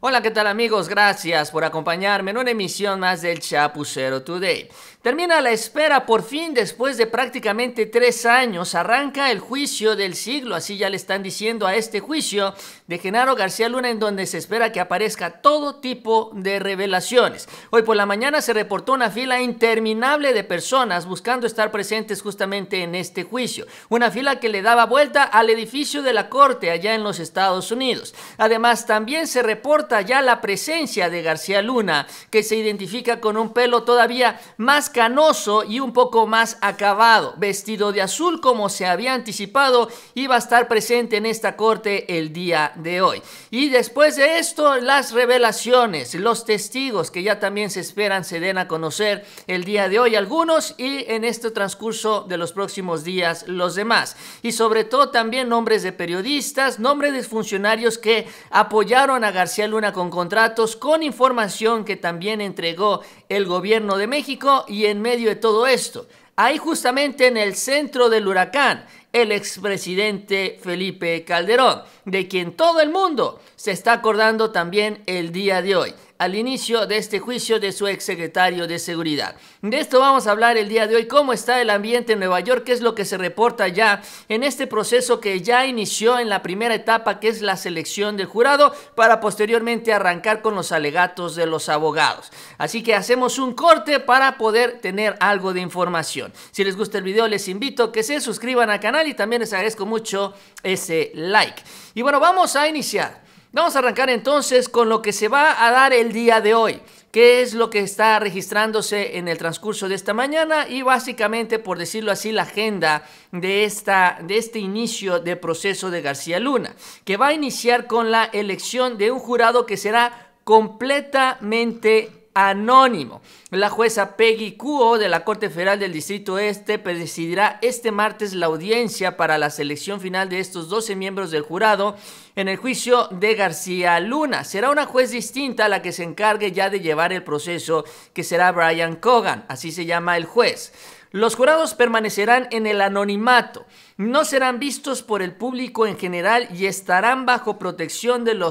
Hola, ¿qué tal amigos? Gracias por acompañarme en una emisión más del Chapucero Today. Termina la espera, por fin, después de prácticamente tres años, arranca el juicio del siglo, así ya le están diciendo a este juicio de Genaro García Luna, en donde se espera que aparezca todo tipo de revelaciones. Hoy por la mañana se reportó una fila interminable de personas buscando estar presentes justamente en este juicio, una fila que le daba vuelta al edificio de la corte allá en los Estados Unidos. Además, también se reporta ya la presencia de García Luna, que se identifica con un pelo todavía más canoso y un poco más acabado, vestido de azul como se había anticipado iba a estar presente en esta corte el día de hoy. Y después de esto, las revelaciones, los testigos que ya también se esperan se den a conocer el día de hoy algunos y en este transcurso de los próximos días los demás. Y sobre todo también nombres de periodistas, nombres de funcionarios que apoyaron a García Luna con contratos, con información que también entregó el gobierno de México y en medio de todo esto. Ahí justamente en el centro del huracán, el expresidente Felipe Calderón, de quien todo el mundo se está acordando también el día de hoy al inicio de este juicio de su exsecretario de Seguridad. De esto vamos a hablar el día de hoy, cómo está el ambiente en Nueva York, qué es lo que se reporta ya en este proceso que ya inició en la primera etapa, que es la selección del jurado, para posteriormente arrancar con los alegatos de los abogados. Así que hacemos un corte para poder tener algo de información. Si les gusta el video, les invito a que se suscriban al canal y también les agradezco mucho ese like. Y bueno, vamos a iniciar. Vamos a arrancar entonces con lo que se va a dar el día de hoy, qué es lo que está registrándose en el transcurso de esta mañana y básicamente, por decirlo así, la agenda de, esta, de este inicio de proceso de García Luna, que va a iniciar con la elección de un jurado que será completamente anónimo. La jueza Peggy Cuo de la Corte Federal del Distrito Este presidirá este martes la audiencia para la selección final de estos 12 miembros del jurado en el juicio de García Luna. Será una juez distinta a la que se encargue ya de llevar el proceso, que será Brian Cogan, así se llama el juez. Los jurados permanecerán en el anonimato, no serán vistos por el público en general y estarán bajo protección del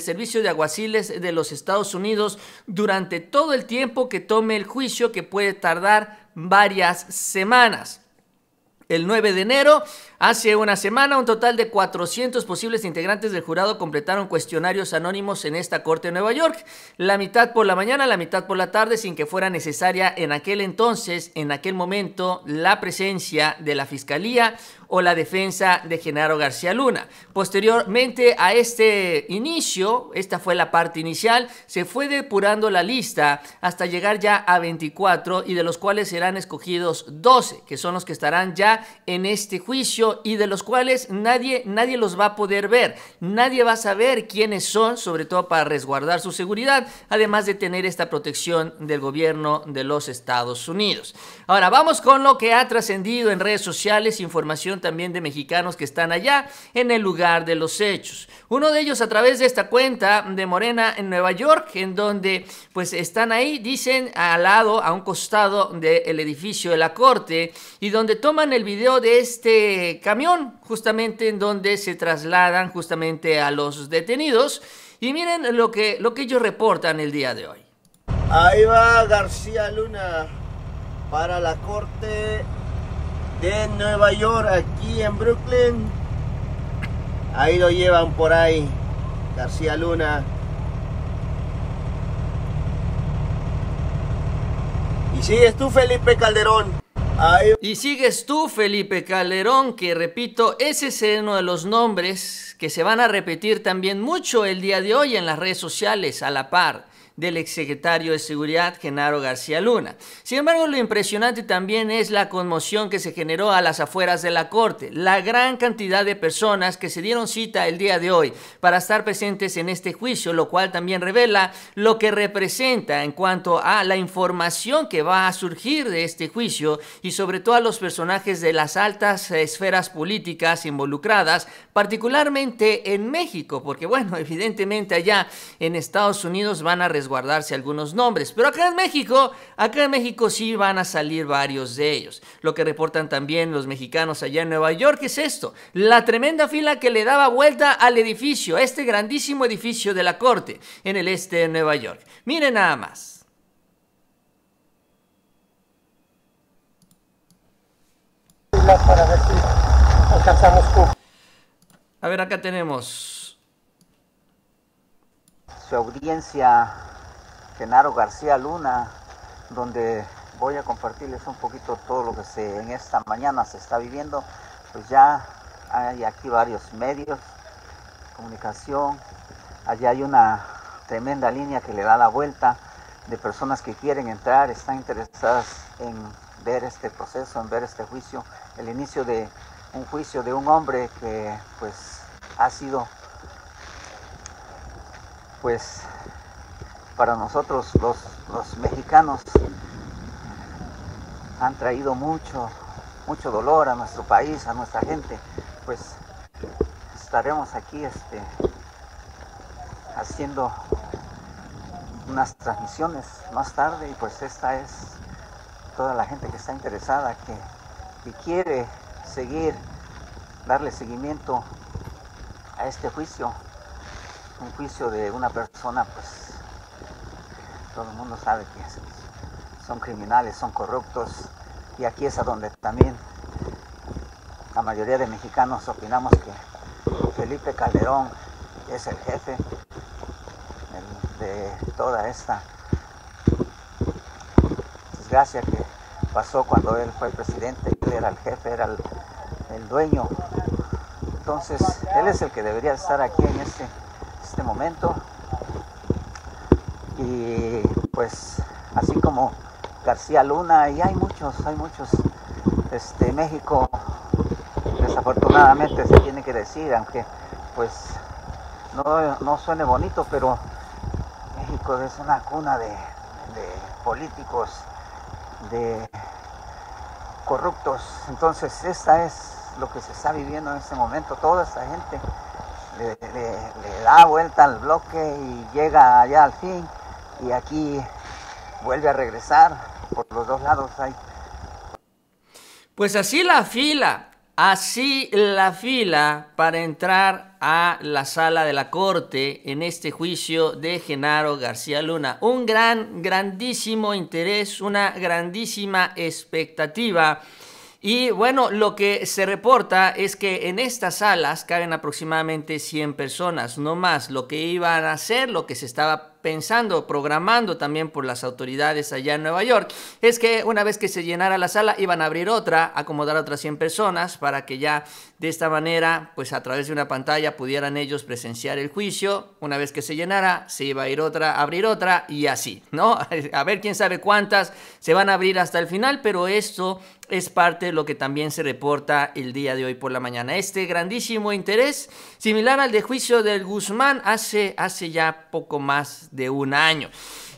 Servicio de Aguaciles de los Estados Unidos durante todo el tiempo que tome el juicio, que puede tardar varias semanas. El 9 de enero Hace una semana, un total de 400 posibles integrantes del jurado completaron cuestionarios anónimos en esta corte de Nueva York, la mitad por la mañana, la mitad por la tarde, sin que fuera necesaria en aquel entonces, en aquel momento, la presencia de la fiscalía o la defensa de Genaro García Luna. Posteriormente a este inicio, esta fue la parte inicial, se fue depurando la lista hasta llegar ya a 24 y de los cuales serán escogidos 12, que son los que estarán ya en este juicio y de los cuales nadie, nadie los va a poder ver. Nadie va a saber quiénes son, sobre todo para resguardar su seguridad, además de tener esta protección del gobierno de los Estados Unidos. Ahora vamos con lo que ha trascendido en redes sociales, información también de mexicanos que están allá en el lugar de los hechos. Uno de ellos a través de esta cuenta de Morena en Nueva York, en donde pues están ahí, dicen al lado, a un costado del edificio de la corte, y donde toman el video de este camión, justamente en donde se trasladan justamente a los detenidos. Y miren lo que, lo que ellos reportan el día de hoy. Ahí va García Luna para la corte de Nueva York, aquí en Brooklyn. Ahí lo llevan por ahí, García Luna. Y es tú, Felipe Calderón. Y sigues tú, Felipe Calderón, que repito, ese es uno de los nombres que se van a repetir también mucho el día de hoy en las redes sociales a la par del exsecretario de Seguridad, Genaro García Luna. Sin embargo, lo impresionante también es la conmoción que se generó a las afueras de la Corte. La gran cantidad de personas que se dieron cita el día de hoy para estar presentes en este juicio, lo cual también revela lo que representa en cuanto a la información que va a surgir de este juicio y sobre todo a los personajes de las altas esferas políticas involucradas, particularmente en México, porque bueno, evidentemente allá en Estados Unidos van a resolver guardarse algunos nombres, pero acá en México, acá en México sí van a salir varios de ellos. Lo que reportan también los mexicanos allá en Nueva York es esto, la tremenda fila que le daba vuelta al edificio, a este grandísimo edificio de la corte en el este de Nueva York. Miren nada más. A ver, acá tenemos su audiencia Genaro García Luna, donde voy a compartirles un poquito todo lo que se, en esta mañana se está viviendo. Pues ya hay aquí varios medios, comunicación, allá hay una tremenda línea que le da la vuelta de personas que quieren entrar, están interesadas en ver este proceso, en ver este juicio, el inicio de un juicio de un hombre que pues ha sido pues para nosotros los, mexicanos han traído mucho, mucho dolor a nuestro país, a nuestra gente, pues estaremos aquí este, haciendo unas transmisiones más tarde y pues esta es toda la gente que está interesada, que, que quiere seguir, darle seguimiento a este juicio un juicio de una persona, pues todo el mundo sabe que son criminales, son corruptos. Y aquí es a donde también la mayoría de mexicanos opinamos que Felipe Calderón es el jefe de toda esta desgracia que pasó cuando él fue presidente, él era el jefe, era el dueño. Entonces, él es el que debería estar aquí en este y pues así como García Luna, y hay muchos, hay muchos. Este, México desafortunadamente se tiene que decir, aunque pues no, suene bonito, pero México es una cuna de, de políticos, de corruptos. Entonces, esta es lo que se está viviendo en este momento, toda esta gente le, da vuelta al bloque y llega allá al fin y aquí vuelve a regresar. Por los dos lados hay. Pues así la fila, así la fila para entrar a la sala de la corte en este juicio de Genaro García Luna. Un gran, grandísimo interés, una grandísima expectativa y bueno, lo que se reporta es que en estas salas caben aproximadamente 100 personas, no más. Lo que iban a hacer, lo que se estaba pensando, programando también por las autoridades allá en Nueva York, es que una vez que se llenara la sala iban a abrir otra, acomodar a otras 100 personas para que ya de esta manera, pues a través de una pantalla pudieran ellos presenciar el juicio, una vez que se llenara se iba a ir otra, abrir otra y así, ¿no? A ver quién sabe cuántas se van a abrir hasta el final, pero esto es parte de lo que también se reporta el día de hoy por la mañana. Este grandísimo interés, similar al de juicio del Guzmán hace, hace ya poco más de un año.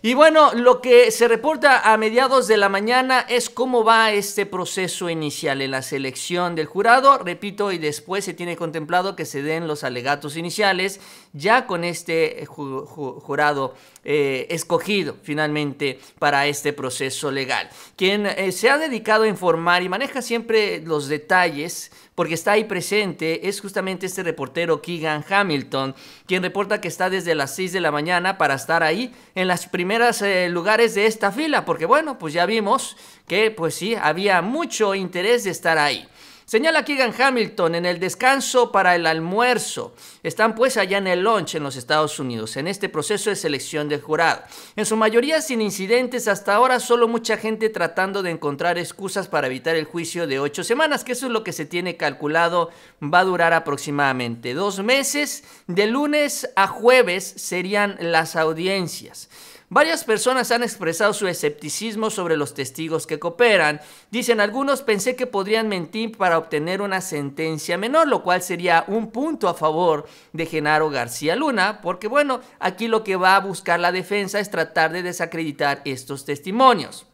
Y bueno, lo que se reporta a mediados de la mañana es cómo va este proceso inicial en la selección del jurado. Repito, y después se tiene contemplado que se den los alegatos iniciales ya con este jurado eh, escogido finalmente para este proceso legal. Quien eh, se ha dedicado a informar y maneja siempre los detalles porque está ahí presente es justamente este reportero Keegan Hamilton, quien reporta que está desde las 6 de la mañana para estar ahí en las primeras eh, lugares de esta fila, porque bueno, pues ya vimos que pues sí, había mucho interés de estar ahí. Señala Keegan Hamilton en el descanso para el almuerzo. Están pues allá en el lunch en los Estados Unidos, en este proceso de selección del jurado. En su mayoría sin incidentes, hasta ahora solo mucha gente tratando de encontrar excusas para evitar el juicio de ocho semanas, que eso es lo que se tiene calculado va a durar aproximadamente dos meses. De lunes a jueves serían las audiencias. Varias personas han expresado su escepticismo sobre los testigos que cooperan. Dicen algunos pensé que podrían mentir para obtener una sentencia menor, lo cual sería un punto a favor de Genaro García Luna, porque bueno, aquí lo que va a buscar la defensa es tratar de desacreditar estos testimonios.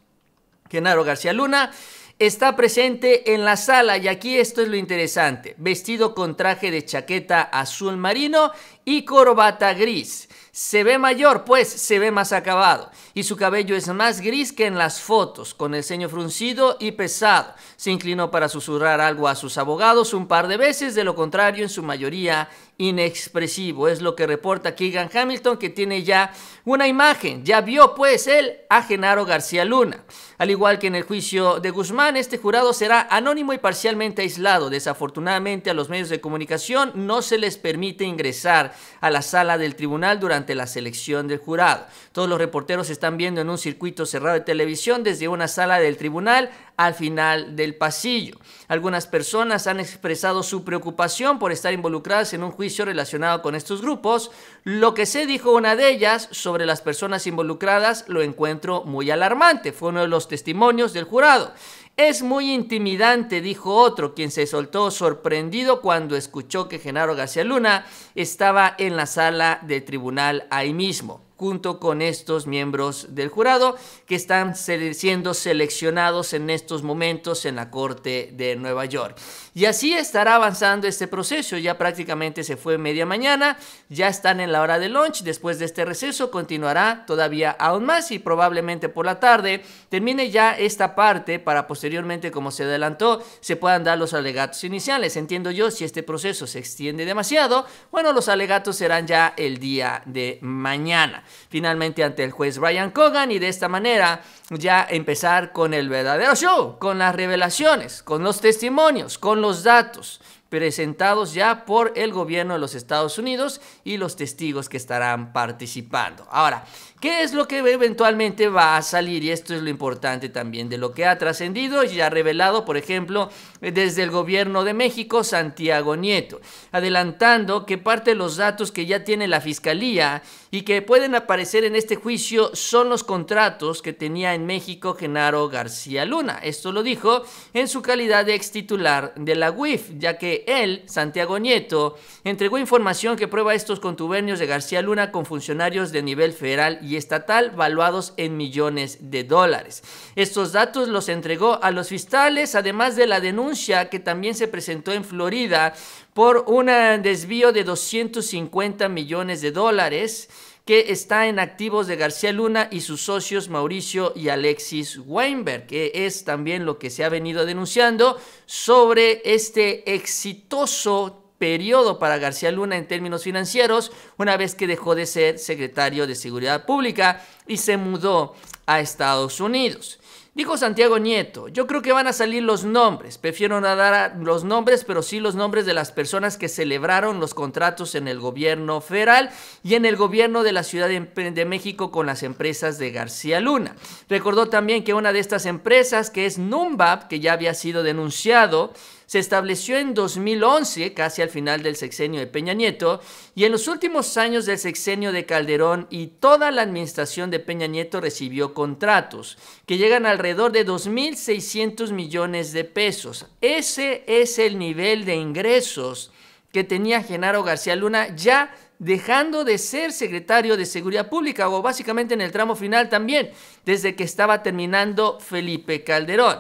Genaro García Luna está presente en la sala y aquí esto es lo interesante, vestido con traje de chaqueta azul marino y corbata gris. Se ve mayor, pues se ve más acabado. Y su cabello es más gris que en las fotos, con el ceño fruncido y pesado. Se inclinó para susurrar algo a sus abogados un par de veces, de lo contrario, en su mayoría inexpresivo. Es lo que reporta Keegan Hamilton, que tiene ya una imagen. Ya vio, pues, él a Genaro García Luna. Al igual que en el juicio de Guzmán, este jurado será anónimo y parcialmente aislado. Desafortunadamente, a los medios de comunicación no se les permite ingresar a la sala del tribunal durante la selección del jurado. Todos los reporteros están viendo en un circuito cerrado de televisión desde una sala del tribunal al final del pasillo. Algunas personas han expresado su preocupación por estar involucradas en un juicio relacionado con estos grupos. Lo que se dijo una de ellas sobre las personas involucradas lo encuentro muy alarmante. Fue uno de los testimonios del jurado. Es muy intimidante, dijo otro, quien se soltó sorprendido cuando escuchó que Genaro García Luna estaba en la sala de tribunal ahí mismo junto con estos miembros del jurado que están siendo seleccionados en estos momentos en la Corte de Nueva York. Y así estará avanzando este proceso. Ya prácticamente se fue media mañana, ya están en la hora de lunch. Después de este receso continuará todavía aún más y probablemente por la tarde termine ya esta parte para posteriormente, como se adelantó, se puedan dar los alegatos iniciales. Entiendo yo, si este proceso se extiende demasiado, bueno, los alegatos serán ya el día de mañana finalmente ante el juez Brian Cogan y de esta manera ya empezar con el verdadero show, con las revelaciones, con los testimonios, con los datos presentados ya por el gobierno de los Estados Unidos y los testigos que estarán participando. Ahora, ¿Qué es lo que eventualmente va a salir? Y esto es lo importante también de lo que ha trascendido y ha revelado, por ejemplo, eh, desde el gobierno de México, Santiago Nieto, adelantando que parte de los datos que ya tiene la fiscalía y que pueden aparecer en este juicio son los contratos que tenía en México Genaro García Luna. Esto lo dijo en su calidad de ex titular de la UIF, ya que él, Santiago Nieto, entregó información que prueba estos contubernios de García Luna con funcionarios de nivel federal y estatal valuados en millones de dólares. Estos datos los entregó a los fiscales, además de la denuncia que también se presentó en Florida por un desvío de 250 millones de dólares que está en activos de García Luna y sus socios Mauricio y Alexis Weinberg, que es también lo que se ha venido denunciando sobre este exitoso periodo para García Luna en términos financieros una vez que dejó de ser secretario de Seguridad Pública y se mudó a Estados Unidos. Dijo Santiago Nieto, yo creo que van a salir los nombres, prefiero no dar los nombres, pero sí los nombres de las personas que celebraron los contratos en el gobierno federal y en el gobierno de la Ciudad de México con las empresas de García Luna. Recordó también que una de estas empresas, que es Numbab, que ya había sido denunciado, se estableció en 2011, casi al final del sexenio de Peña Nieto, y en los últimos años del sexenio de Calderón y toda la administración de Peña Nieto recibió contratos que llegan alrededor de 2.600 millones de pesos. Ese es el nivel de ingresos que tenía Genaro García Luna ya dejando de ser secretario de Seguridad Pública o básicamente en el tramo final también, desde que estaba terminando Felipe Calderón.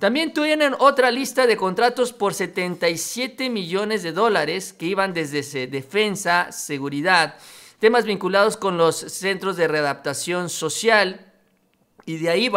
También tuvieron otra lista de contratos por 77 millones de dólares que iban desde defensa, seguridad, temas vinculados con los centros de readaptación social. Y de ahí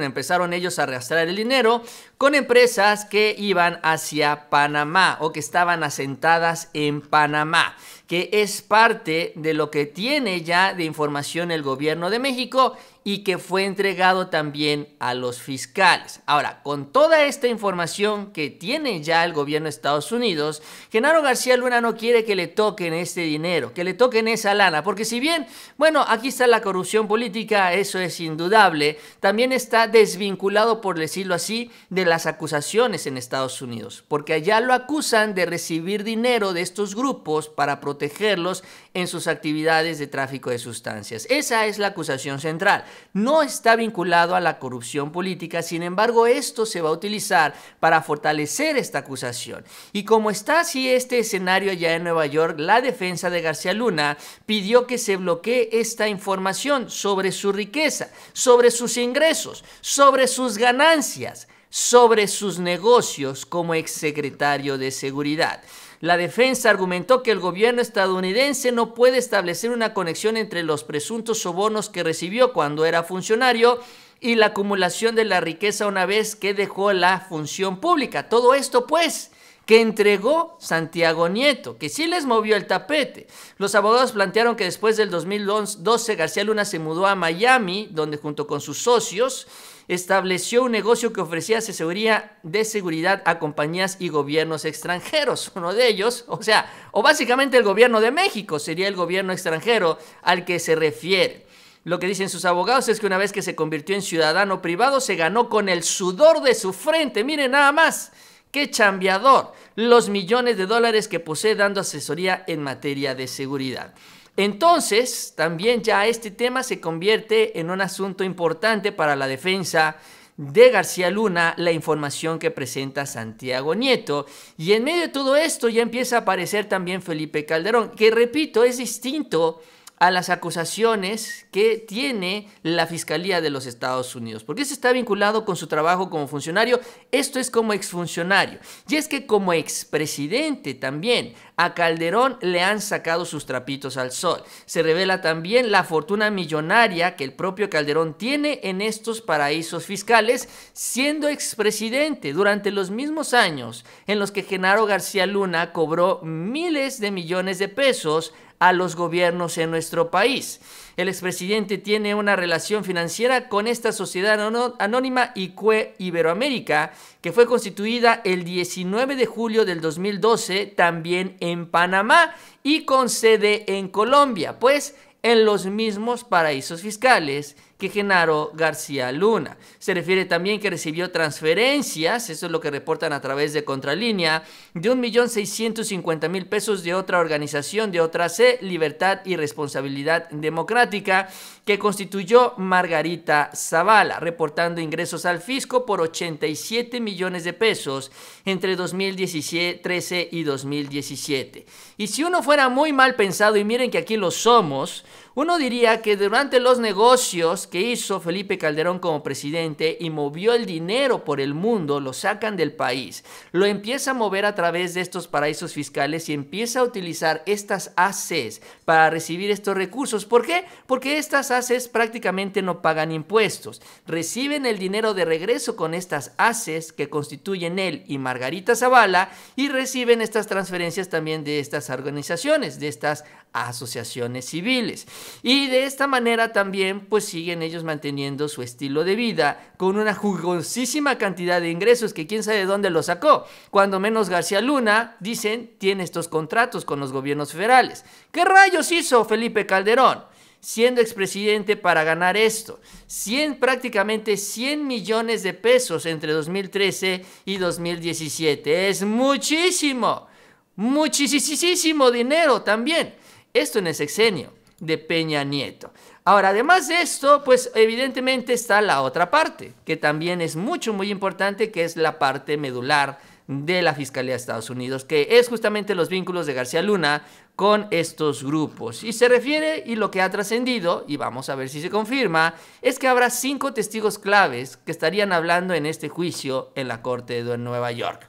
empezaron ellos a arrastrar el dinero con empresas que iban hacia Panamá o que estaban asentadas en Panamá, que es parte de lo que tiene ya de información el gobierno de México y que fue entregado también a los fiscales. Ahora, con toda esta información que tiene ya el gobierno de Estados Unidos, Genaro García Luna no quiere que le toquen este dinero, que le toquen esa lana, porque si bien, bueno, aquí está la corrupción política, eso es indudable, también está desvinculado, por decirlo así, de las acusaciones en Estados Unidos, porque allá lo acusan de recibir dinero de estos grupos para protegerlos en sus actividades de tráfico de sustancias. Esa es la acusación central. No está vinculado a la corrupción política, sin embargo esto se va a utilizar para fortalecer esta acusación. Y como está así este escenario allá en Nueva York, la defensa de García Luna pidió que se bloquee esta información sobre su riqueza, sobre sus ingresos, sobre sus ganancias sobre sus negocios como exsecretario de Seguridad. La defensa argumentó que el gobierno estadounidense no puede establecer una conexión entre los presuntos sobornos que recibió cuando era funcionario y la acumulación de la riqueza una vez que dejó la función pública. Todo esto pues que entregó Santiago Nieto, que sí les movió el tapete. Los abogados plantearon que después del 2012 García Luna se mudó a Miami, donde junto con sus socios estableció un negocio que ofrecía asesoría de seguridad a compañías y gobiernos extranjeros. Uno de ellos, o sea, o básicamente el gobierno de México sería el gobierno extranjero al que se refiere. Lo que dicen sus abogados es que una vez que se convirtió en ciudadano privado, se ganó con el sudor de su frente. Miren nada más, qué chambeador, los millones de dólares que posee dando asesoría en materia de seguridad. Entonces, también ya este tema se convierte en un asunto importante para la defensa de García Luna la información que presenta Santiago Nieto. Y en medio de todo esto ya empieza a aparecer también Felipe Calderón, que repito, es distinto a las acusaciones que tiene la Fiscalía de los Estados Unidos, porque eso está vinculado con su trabajo como funcionario, esto es como exfuncionario. Y es que como expresidente también a Calderón le han sacado sus trapitos al sol. Se revela también la fortuna millonaria que el propio Calderón tiene en estos paraísos fiscales, siendo expresidente durante los mismos años en los que Genaro García Luna cobró miles de millones de pesos a los gobiernos en nuestro país. El expresidente tiene una relación financiera con esta sociedad anónima ICUE Iberoamérica, que fue constituida el 19 de julio del 2012 también en Panamá y con sede en Colombia, pues en los mismos paraísos fiscales que Genaro García Luna. Se refiere también que recibió transferencias, eso es lo que reportan a través de Contralínea, de 1.650.000 pesos de otra organización, de otra C, Libertad y Responsabilidad Democrática, que constituyó Margarita Zavala, reportando ingresos al fisco por 87 millones de pesos entre 2013 y 2017. Y si uno fuera muy mal pensado, y miren que aquí lo somos, uno diría que durante los negocios que hizo Felipe Calderón como presidente y movió el dinero por el mundo, lo sacan del país, lo empieza a mover a través de estos paraísos fiscales y empieza a utilizar estas ACs para recibir estos recursos. ¿Por qué? Porque estas ACES prácticamente no pagan impuestos. Reciben el dinero de regreso con estas ACs que constituyen él y Margarita Zavala y reciben estas transferencias también de estas organizaciones, de estas asociaciones civiles. Y de esta manera también pues siguen ellos manteniendo su estilo de vida con una jugosísima cantidad de ingresos que quién sabe de dónde lo sacó. Cuando menos García Luna, dicen, tiene estos contratos con los gobiernos federales. ¿Qué rayos hizo Felipe Calderón? siendo expresidente para ganar esto. 100, prácticamente 100 millones de pesos entre 2013 y 2017. Es muchísimo, muchísimo dinero también. Esto en el sexenio de Peña Nieto. Ahora, además de esto, pues evidentemente está la otra parte, que también es mucho, muy importante, que es la parte medular de la Fiscalía de Estados Unidos, que es justamente los vínculos de García Luna con estos grupos. Y se refiere, y lo que ha trascendido, y vamos a ver si se confirma, es que habrá cinco testigos claves que estarían hablando en este juicio en la Corte de Nueva York.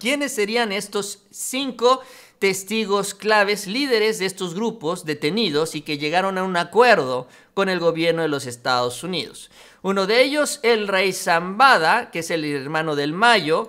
¿Quiénes serían estos cinco? testigos claves, líderes de estos grupos detenidos y que llegaron a un acuerdo con el gobierno de los Estados Unidos. Uno de ellos, el rey Zambada, que es el hermano del Mayo,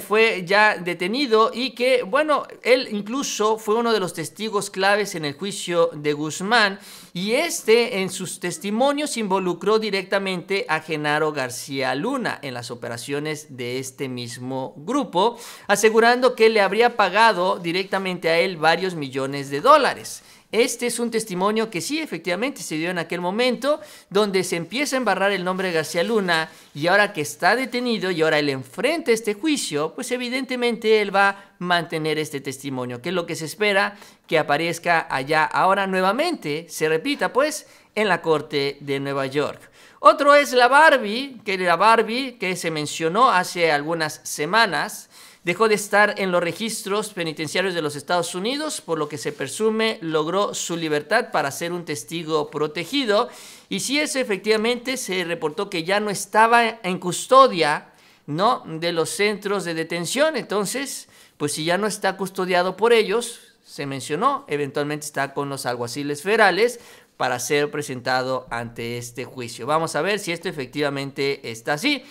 fue ya detenido y que, bueno, él incluso fue uno de los testigos claves en el juicio de Guzmán y este en sus testimonios involucró directamente a Genaro García Luna en las operaciones de este mismo grupo, asegurando que le habría pagado directamente a él varios millones de dólares. Este es un testimonio que sí, efectivamente, se dio en aquel momento, donde se empieza a embarrar el nombre de García Luna y ahora que está detenido y ahora él enfrenta este juicio, pues evidentemente él va a mantener este testimonio, que es lo que se espera que aparezca allá ahora nuevamente, se repita pues, en la corte de Nueva York. Otro es la Barbie, que la Barbie que se mencionó hace algunas semanas, Dejó de estar en los registros penitenciarios de los Estados Unidos, por lo que se presume logró su libertad para ser un testigo protegido. Y si eso efectivamente se reportó que ya no estaba en custodia, ¿no? De los centros de detención. Entonces, pues si ya no está custodiado por ellos, se mencionó, eventualmente está con los alguaciles federales para ser presentado ante este juicio. Vamos a ver si esto efectivamente está así.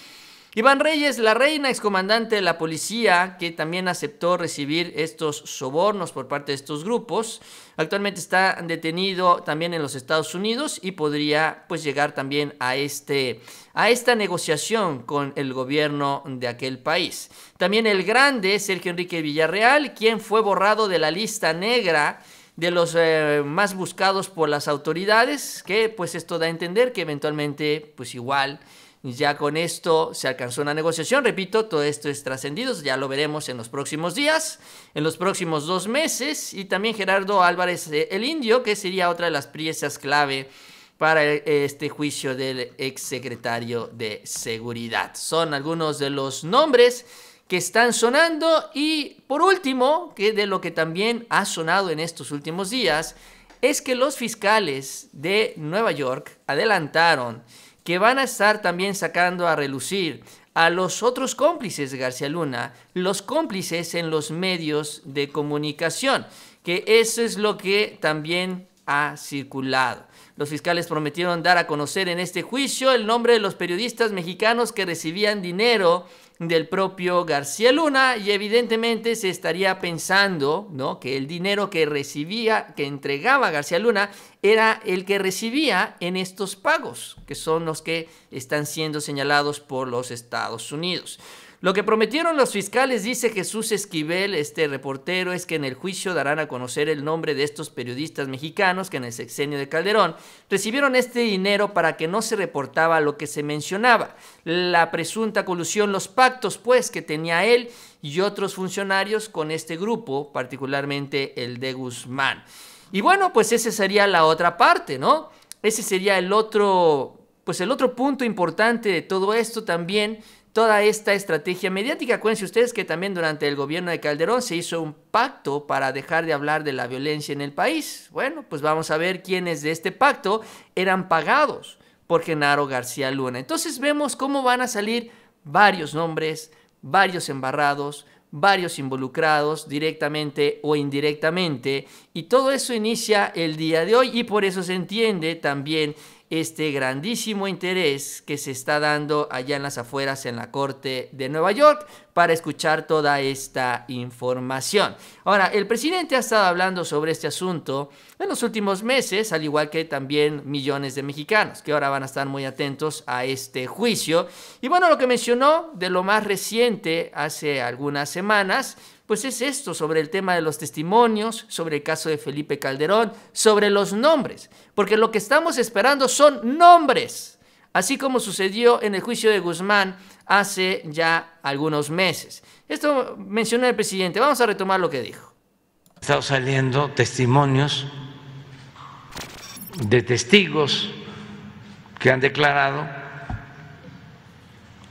Iván Reyes, la reina excomandante de la policía, que también aceptó recibir estos sobornos por parte de estos grupos, actualmente está detenido también en los Estados Unidos y podría pues llegar también a, este, a esta negociación con el gobierno de aquel país. También el grande Sergio Enrique Villarreal, quien fue borrado de la lista negra de los eh, más buscados por las autoridades, que pues esto da a entender que eventualmente pues igual ya con esto se alcanzó una negociación. Repito, todo esto es trascendido. Ya lo veremos en los próximos días, en los próximos dos meses. Y también Gerardo Álvarez, eh, el indio, que sería otra de las piezas clave para eh, este juicio del exsecretario de Seguridad. Son algunos de los nombres que están sonando y por último, que de lo que también ha sonado en estos últimos días, es que los fiscales de Nueva York adelantaron que van a estar también sacando a relucir a los otros cómplices de García Luna, los cómplices en los medios de comunicación, que eso es lo que también ha circulado. Los fiscales prometieron dar a conocer en este juicio el nombre de los periodistas mexicanos que recibían dinero del propio García Luna y evidentemente se estaría pensando ¿no? que el dinero que recibía, que entregaba García Luna, era el que recibía en estos pagos, que son los que están siendo señalados por los Estados Unidos. Lo que prometieron los fiscales, dice Jesús Esquivel, este reportero, es que en el juicio darán a conocer el nombre de estos periodistas mexicanos que en el sexenio de Calderón recibieron este dinero para que no se reportaba lo que se mencionaba, la presunta colusión, los pactos pues que tenía él y otros funcionarios con este grupo, particularmente el de Guzmán. Y bueno, pues esa sería la otra parte, ¿no? Ese sería el otro, pues el otro punto importante de todo esto también toda esta estrategia mediática. Acuérdense ustedes que también durante el gobierno de Calderón se hizo un pacto para dejar de hablar de la violencia en el país. Bueno, pues vamos a ver quiénes de este pacto eran pagados por Genaro García Luna. Entonces vemos cómo van a salir varios nombres, varios embarrados, varios involucrados directamente o indirectamente y todo eso inicia el día de hoy y por eso se entiende también este grandísimo interés que se está dando allá en las afueras en la corte de Nueva York para escuchar toda esta información. Ahora, el presidente ha estado hablando sobre este asunto en los últimos meses, al igual que también millones de mexicanos, que ahora van a estar muy atentos a este juicio. Y bueno, lo que mencionó de lo más reciente hace algunas semanas, pues es esto sobre el tema de los testimonios, sobre el caso de Felipe Calderón, sobre los nombres, porque lo que estamos esperando son nombres, así como sucedió en el juicio de Guzmán hace ya algunos meses. Esto mencionó el presidente. Vamos a retomar lo que dijo. Están saliendo testimonios de testigos que han declarado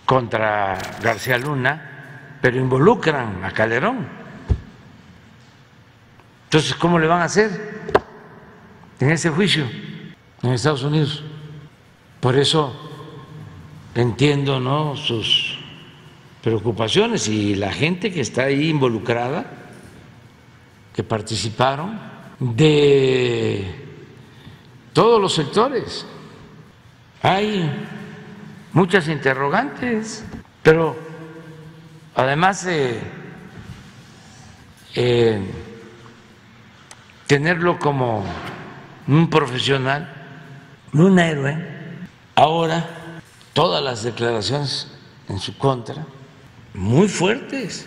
contra García Luna, pero involucran a Calderón. Entonces, ¿cómo le van a hacer en ese juicio en Estados Unidos? Por eso Entiendo, ¿no? Sus preocupaciones y la gente que está ahí involucrada, que participaron, de todos los sectores. Hay muchas interrogantes, pero además de eh, tenerlo como un profesional, un héroe, ahora todas las declaraciones en su contra, muy fuertes,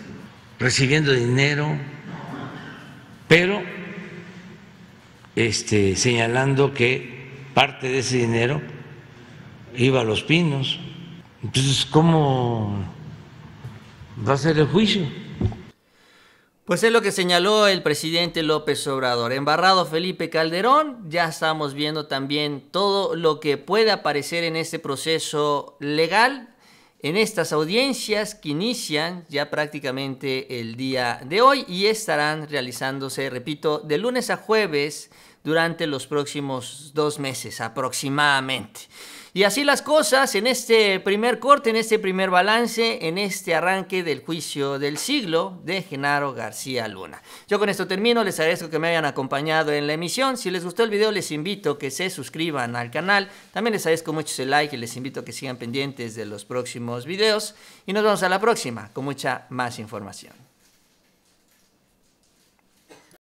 recibiendo dinero, pero este, señalando que parte de ese dinero iba a los pinos. Entonces, ¿cómo va a ser el juicio? Pues es lo que señaló el presidente López Obrador. Embarrado Felipe Calderón, ya estamos viendo también todo lo que puede aparecer en este proceso legal, en estas audiencias que inician ya prácticamente el día de hoy y estarán realizándose, repito, de lunes a jueves durante los próximos dos meses aproximadamente. Y así las cosas en este primer corte, en este primer balance, en este arranque del juicio del siglo de Genaro García Luna. Yo con esto termino, les agradezco que me hayan acompañado en la emisión. Si les gustó el video, les invito a que se suscriban al canal. También les agradezco mucho ese like y les invito a que sigan pendientes de los próximos videos. Y nos vemos a la próxima con mucha más información.